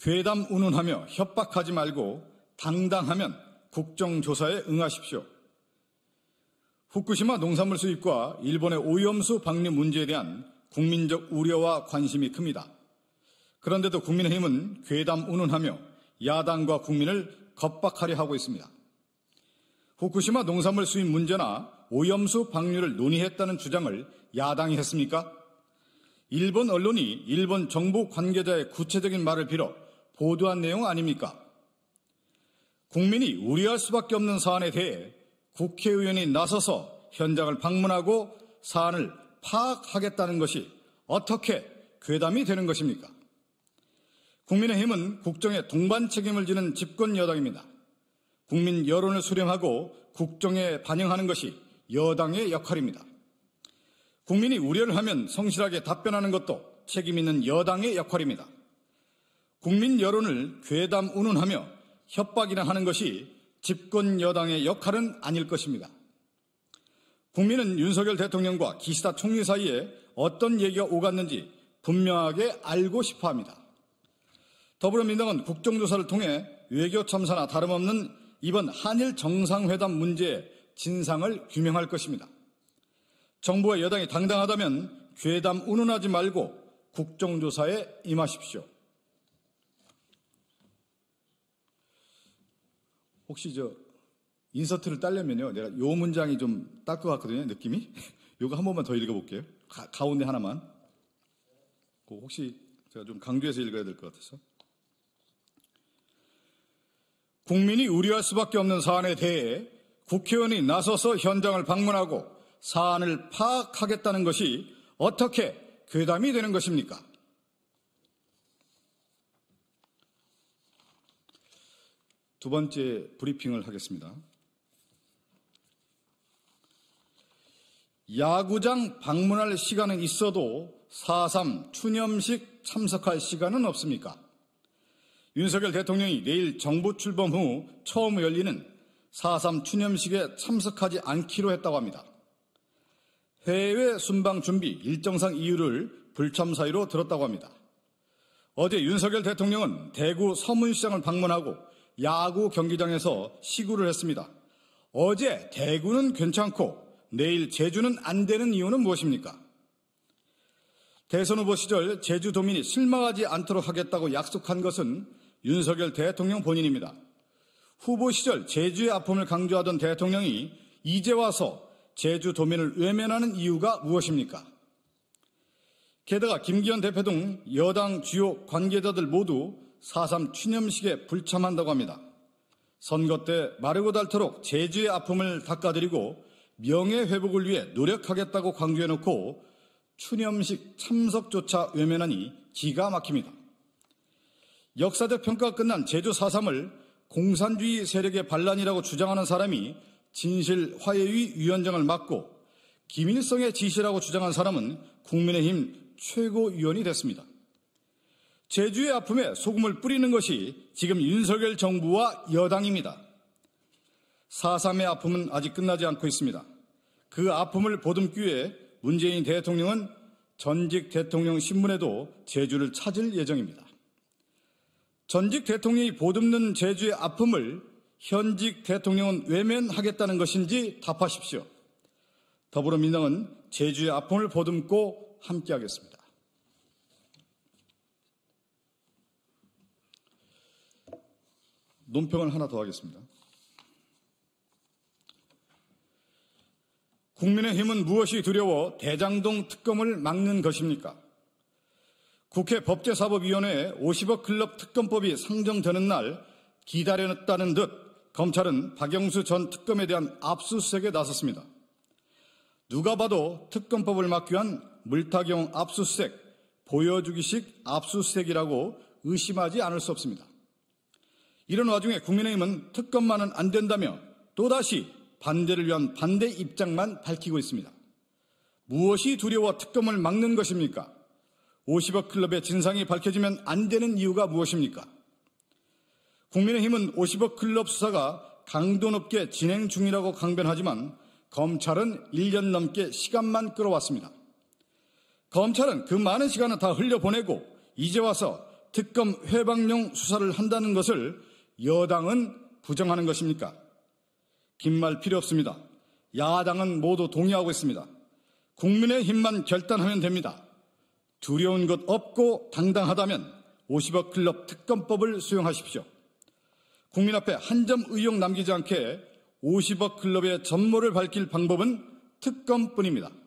괴담 운운하며 협박하지 말고 당당하면 국정조사에 응하십시오. 후쿠시마 농산물 수입과 일본의 오염수 방류 문제에 대한 국민적 우려와 관심이 큽니다. 그런데도 국민의힘은 괴담 운운하며 야당과 국민을 겁박하려 하고 있습니다. 후쿠시마 농산물 수입 문제나 오염수 방류를 논의했다는 주장을 야당이 했습니까? 일본 언론이 일본 정부 관계자의 구체적인 말을 빌어 보도한 내용 아닙니까? 국민이 우려할 수밖에 없는 사안에 대해 국회의원이 나서서 현장을 방문하고 사안을 파악하겠다는 것이 어떻게 괴담이 되는 것입니까? 국민의힘은 국정에 동반 책임을 지는 집권 여당입니다. 국민 여론을 수렴하고 국정에 반영하는 것이 여당의 역할입니다. 국민이 우려를 하면 성실하게 답변하는 것도 책임 있는 여당의 역할입니다. 국민 여론을 괴담 운운하며 협박이나 하는 것이 집권 여당의 역할은 아닐 것입니다. 국민은 윤석열 대통령과 기시다 총리 사이에 어떤 얘기가 오갔는지 분명하게 알고 싶어 합니다. 더불어민당은 국정조사를 통해 외교 참사나 다름없는 이번 한일 정상회담 문제의 진상을 규명할 것입니다. 정부와 여당이 당당하다면 괴담 운운하지 말고 국정조사에 임하십시오. 혹시 저 인서트를 따려면요. 내가 요 문장이 좀딱것 같거든요. 느낌이. 요거 한 번만 더 읽어볼게요. 가, 운데 하나만. 그 혹시 제가 좀 강조해서 읽어야 될 것 같아서. 국민이 우려할 수밖에 없는 사안에 대해 국회의원이 나서서 현장을 방문하고 사안을 파악하겠다는 것이 어떻게 괴담이 되는 것입니까? 두 번째 브리핑을 하겠습니다. 야구장 방문할 시간은 있어도 4.3 추념식 참석할 시간은 없습니까? 윤석열 대통령이 내일 정부 출범 후 처음 열리는 4.3 추념식에 참석하지 않기로 했다고 합니다. 해외 순방 준비 일정상 이유를 불참 사유로 들었다고 합니다. 어제 윤석열 대통령은 대구 서문시장을 방문하고 야구 경기장에서 시구를 했습니다. 어제 대구는 괜찮고 내일 제주는 안 되는 이유는 무엇입니까? 대선 후보 시절 제주도민이 실망하지 않도록 하겠다고 약속한 것은 윤석열 대통령 본인입니다. 후보 시절 제주의 아픔을 강조하던 대통령이 이제 와서 제주도민을 외면하는 이유가 무엇입니까? 게다가 김기현 대표 등 여당 주요 관계자들 모두 4.3 추념식에 불참한다고 합니다. 선거 때 마르고 닳도록 제주의 아픔을 닦아드리고 명예 회복을 위해 노력하겠다고 강조해놓고 추념식 참석조차 외면하니 기가 막힙니다. 역사적 평가가 끝난 제주 4.3을 공산주의 세력의 반란이라고 주장하는 사람이 진실화해위 위원장을 맡고 김일성의 지시라고 주장한 사람은 국민의힘 최고위원이 됐습니다. 제주의 아픔에 소금을 뿌리는 것이 지금 윤석열 정부와 여당입니다. 4.3의 아픔은 아직 끝나지 않고 있습니다. 그 아픔을 보듬기 위해 문재인 대통령은 전직 대통령 신문에도 제주를 찾을 예정입니다. 전직 대통령이 보듬는 제주의 아픔을 현직 대통령은 외면하겠다는 것인지 답하십시오. 더불어민당은 제주의 아픔을 보듬고 함께하겠습니다. 논평을 하나 더 하겠습니다. 국민의힘은 무엇이 두려워 대장동 특검을 막는 것입니까? 국회 법제사법위원회에 50억 클럽 특검법이 상정되는 날 기다렸다는 듯 검찰은 박영수 전 특검에 대한 압수수색에 나섰습니다. 누가 봐도 특검법을 막기 위한 물타경 압수수색, 보여주기식 압수수색이라고 의심하지 않을 수 없습니다. 이런 와중에 국민의힘은 특검만은 안 된다며 또다시 반대를 위한 반대 입장만 밝히고 있습니다. 무엇이 두려워 특검을 막는 것입니까? 50억 클럽의 진상이 밝혀지면 안 되는 이유가 무엇입니까? 국민의힘은 50억 클럽 수사가 강도 높게 진행 중이라고 강변하지만 검찰은 1년 넘게 시간만 끌어왔습니다. 검찰은 그 많은 시간을 다 흘려보내고 이제 와서 특검 회방용 수사를 한다는 것을 여당은 부정하는 것입니까? 긴 말 필요 없습니다. 야당은 모두 동의하고 있습니다. 국민의 힘만 결단하면 됩니다. 두려운 것 없고 당당하다면 50억 클럽 특검법을 수용하십시오. 국민 앞에 한 점 의혹 남기지 않게 50억 클럽의 전모를 밝힐 방법은 특검뿐입니다.